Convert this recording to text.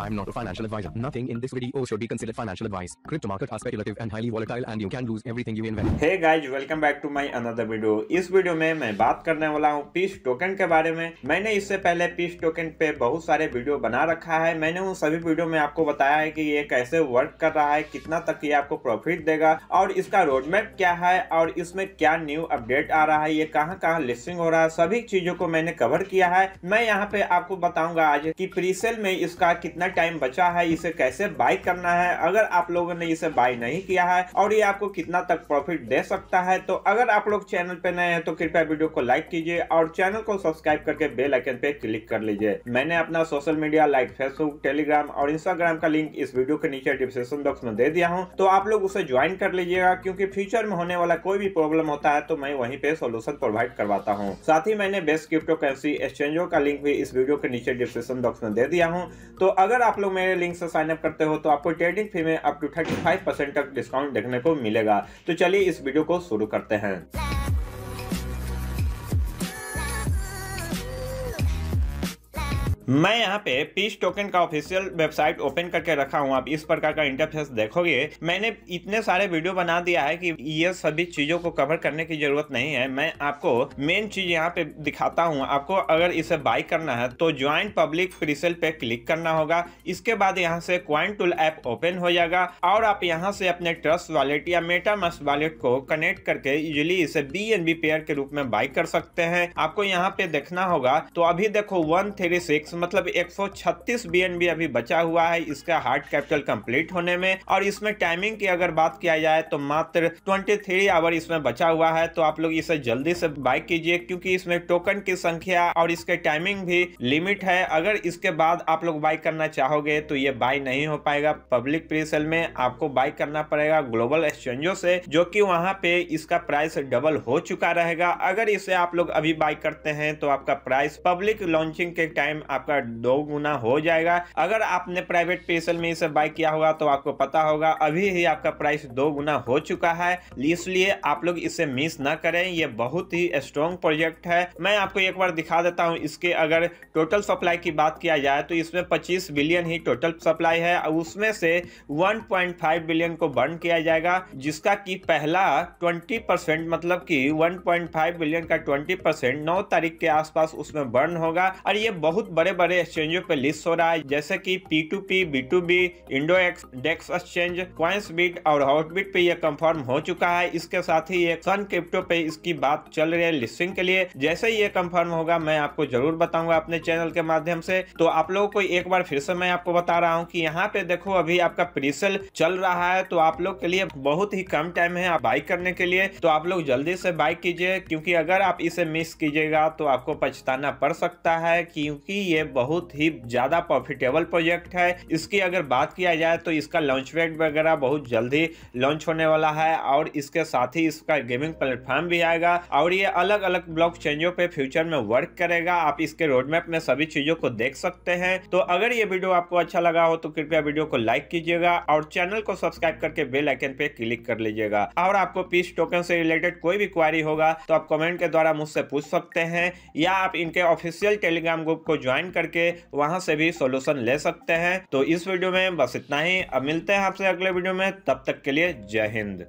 I'm not a financial advisor. Nothing in this video should be considered financial advice. Crypto market are speculative and highly volatile and you can lose everything you invest. Hey guys, welcome back to my another video. इस video में मैं बात करने वाला हूँ piece token के बारे में मैंने इससे पहले पीस टोकन पे बहुत सारे वीडियो बना रखा है मैंने उन सभी वीडियो में आपको बताया है कि ये कैसे वर्क कर रहा है कितना तक ये आपको प्रॉफिट देगा और इसका रोड मैप क्या है और इसमें क्या न्यू अपडेट आ रहा है ये कहाँ कहाँ लिस्टिंग हो रहा है सभी चीजों को मैंने कवर किया है मैं यहाँ पे आपको बताऊंगा आज की प्रीसेल में इसका कितना कितना टाइम बचा है इसे कैसे बाय करना है अगर आप लोगों ने इसे बाय नहीं किया है और ये आपको कितना तक प्रॉफिट दे सकता है तो अगर आप लोग चैनल पे नए हैं तो कृपया वीडियो को लाइक कीजिए और चैनल को सब्सक्राइब करके बेल आइकन पे क्लिक कर लीजिए मैंने अपना social media like Facebook Telegram और इंस्टाग्राम का लिंक इस वीडियो के नीचे डिस्क्रिप्शन बॉक्स में दे दिया हूँ तो आप लोग उसे ज्वाइन कर लीजिएगा क्योंकि फ्यूचर में होने वाला कोई भी प्रॉब्लम होता है तो मैं वहीं पे सोल्यूशन प्रोवाइड करवाता हूँ साथ ही मैंने बेस्ट क्रिप्टो करेंसी एक्सचेंजों का लिंक भी इस वीडियो के नीचे डिस्क्रिप्शन बॉक्स में दे दिया हूँ तो अगर अगर आप लोग मेरे लिंक से साइनअप करते हो तो आपको ट्रेडिंग फी में up to thirty five percent तक डिस्काउंट देखने को मिलेगा तो चलिए इस वीडियो को शुरू करते हैं मैं यहाँ पे पीस टोकन का ऑफिशियल वेबसाइट ओपन करके रखा हूँ आप इस प्रकार का इंटरफेस देखोगे मैंने इतने सारे वीडियो बना दिया है कि ये सभी चीजों को कवर करने की जरूरत नहीं है मैं आपको मेन चीज यहाँ पे दिखाता हूँ आपको अगर इसे बाई करना है तो ज्वाइंट पब्लिक प्रीसेल पे क्लिक करना होगा इसके बाद यहाँ से क्वाइन टूल ऐप ओपन हो जाएगा और आप यहाँ से अपने ट्रस्ट वॉलेट या मेटामस वॉलेट को कनेक्ट करके यूजली इसे बी एन बी पेयर के रूप में बाई कर सकते हैं आपको यहाँ पे देखना होगा तो अभी देखो वन थ्री सिक्स मतलब 136 बीएनबी अभी बचा हुआ है इसका हार्ड कैपिटल कंप्लीट होने में और इसमें टाइमिंग की अगर बात किया जाए तो मात्र 23 थ्री आवर इसमें बचा हुआ है तो आप लोग इसे जल्दी से बाय कीजिए क्योंकि इसमें टोकन की संख्या और इसके टाइमिंग भी लिमिट है अगर इसके बाद आप लोग बाय करना चाहोगे तो ये बाय नहीं हो पाएगा पब्लिक प्रीसेल में आपको बाय करना पड़ेगा ग्लोबल एक्सचेंजों से जो कि वहां पे इसका प्राइस डबल हो चुका रहेगा अगर इसे आप लोग अभी बाय करते हैं तो आपका प्राइस पब्लिक लॉन्चिंग के टाइम आप आपका दो गुना हो जाएगा अगर आपने प्राइवेट पेसल में इसे बाय किया होगा तो आपको पता होगा अभी ही आपका प्राइस दो गुना हो चुका है इसलिए आप लोग इसे मिस ना करें ये बहुत ही स्ट्रॉन्ग प्रोजेक्ट है मैं आपको एक बार दिखा देता हूँ इसके अगर टोटल सप्लाई की बात किया जाए तो इसमें पच्चीस बिलियन ही टोटल सप्लाई है उसमें से वन बिलियन को बर्न किया जाएगा जिसका की पहला ट्वेंटी परसेंट मतलब कि 1.5 बिलियन का 20 परसेंट नौ तारीख के आसपास उसमें बर्न होगा और ये बहुत बड़े बड़े एक्सचेंजों पर लिस्ट हो रहा है जैसे कि P to P B to B Indo X DEX exchange CoinsBit और हॉटबीट पे यह कंफर्म हो चुका है इसके साथ ही एक सन क्रिप्टो पे इसकी बात चल रही है लिस्टिंग के लिए जैसे ही ये कंफर्म होगा मैं आपको जरूर बताऊंगा अपने चैनल के माध्यम से तो आप लोगों को एक बार फिर से मैं आपको बता रहा हूँ की यहाँ पे देखो अभी आपका प्रीसेल चल रहा है तो आप लोग के लिए बहुत ही कम टाइम है बाइक करने के लिए तो आप लोग जल्दी से बाइक कीजिए क्योंकि अगर आप इसे मिस कीजिएगा तो आपको पछताना पड़ सकता है क्योंकि ये बहुत ही ज़्यादा प्रॉफिटेबल प्रोजेक्ट है इसकी अगर बात किया जाए तो इसका लॉन्च वेट वगैरह बहुत जल्दी लॉन्च होने वाला है और इसके साथ ही इसका गेमिंग प्लेटफॉर्म भी आएगा और ये अलग अलग ब्लॉक चेंजों पे फ्यूचर में वर्क करेगा आप इसके रोडमैप में सभी चीज़ों को देख सकते हैं तो अगर ये वीडियो आपको अच्छा लगा हो तो कृपया वीडियो को लाइक कीजिएगा और चैनल को सब्सक्राइब करके बेल आइकन पे क्लिक कर लीजिएगा और आपको पीस टोकन से रिलेटेड कोई भी क्वारी होगा तो आप कमेंट के द्वारा मुझसे पूछ सकते हैं या आप इनके ऑफिशियल टेलीग्राम ग्रुप को ज्वाइन करके वहां से भी सोल्यूशन ले सकते हैं तो इस वीडियो में बस इतना ही अब मिलते हैं आपसे अगले वीडियो में तब तक के लिए जय हिंद